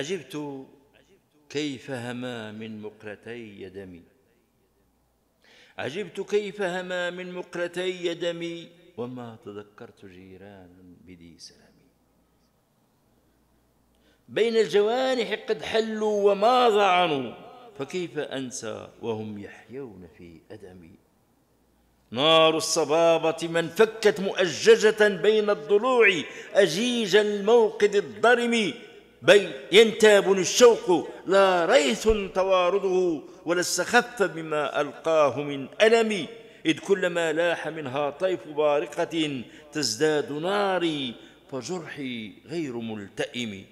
عجبت كيف هما من مقرتي دمي عجبت كيف هما من مقرتي دمي وما تذكرت جيران بذي سلامي بين الجوانح قد حلوا وما ضعنوا فكيف أنسى وهم يحيون في أدمي نار الصبابة من فكت مؤججة بين الضلوع أجيج الموقد الضرم بل ينتابني الشوق لا ريث توارده ولا استخف بما ألقاه من ألمي إذ كلما لاح منها طيف بارقة تزداد ناري فجرحي غير ملتئم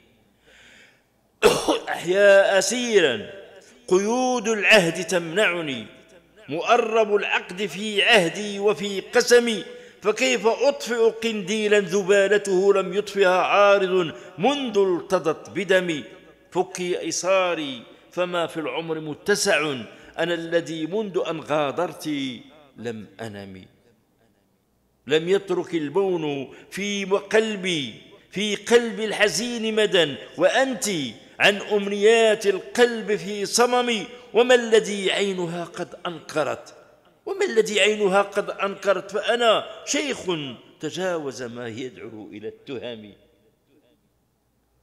أحيا أسيرا قيود العهد تمنعني مؤرب العقد في عهدي وفي قسمي فكيف أطفئ قنديلا ذبالته لم يطفها عارض منذ التضت بدمي فكي إيصاري فما في العمر متسع أنا الذي منذ أن غادرت لم أنم لم يترك البون في قلبي في قلب الحزين مدى وأنت عن أمنيات القلب في صممي وما الذي عينها قد أنقرت وما الذي عينها قد أنكرت فأنا شيخ تجاوز ما يدعو إلى التهم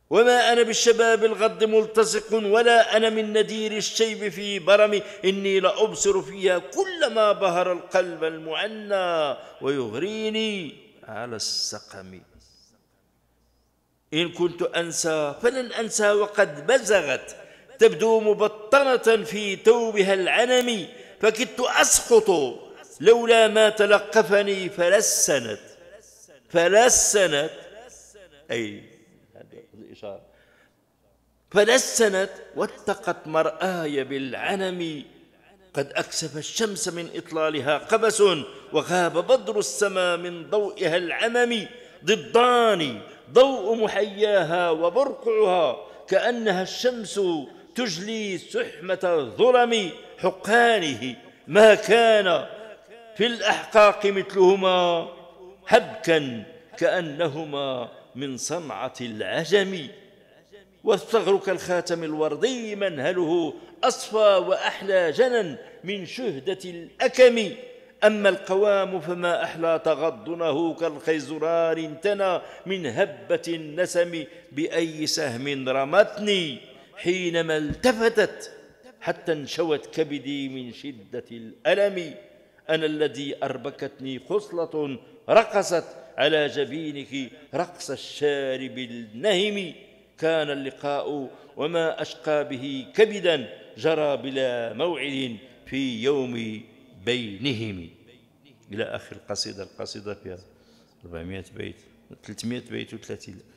وما أنا بالشباب الغض ملتصق ولا أنا من ندير الشيب في برم إني لأبصر فيها كل ما بهر القلب المعنى ويغريني على السقم إن كنت أنسى فلن أنسى وقد بزغت تبدو مبطنة في توبها العنم فكدت أسقط لولا ما تلقفني فلسنت فلسنت أي الإشارة فلسنت واتقت مرآي بالعنم قد أكسف الشمس من إطلالها قبس وغاب بدر السماء من ضوئها العمم ضدان ضوء محياها وبرقعها كأنها الشمس تجلي سحمة الظلم حقانه ما كان في الأحقاق مثلهما حبكا كأنهما من صنعة العجم والثغر كالخاتم الوردي منهله أصفى وأحلى جنا من شهدة الأكم أما القوام فما أحلى تغضنه كالخيزرار انتنى من هبة النسم بأي سهم رمتني حينما التفتت حتى انشوت كبدي من شدة الألم أنا الذي أربكتني خصلة رقصت على جبينك رقص الشارب النهم كان اللقاء وما أشقى به كبدا جرى بلا موعد في يوم بينهم إلى آخر القصيدة القصيدة فيها 400 بيت 300 بيت و 30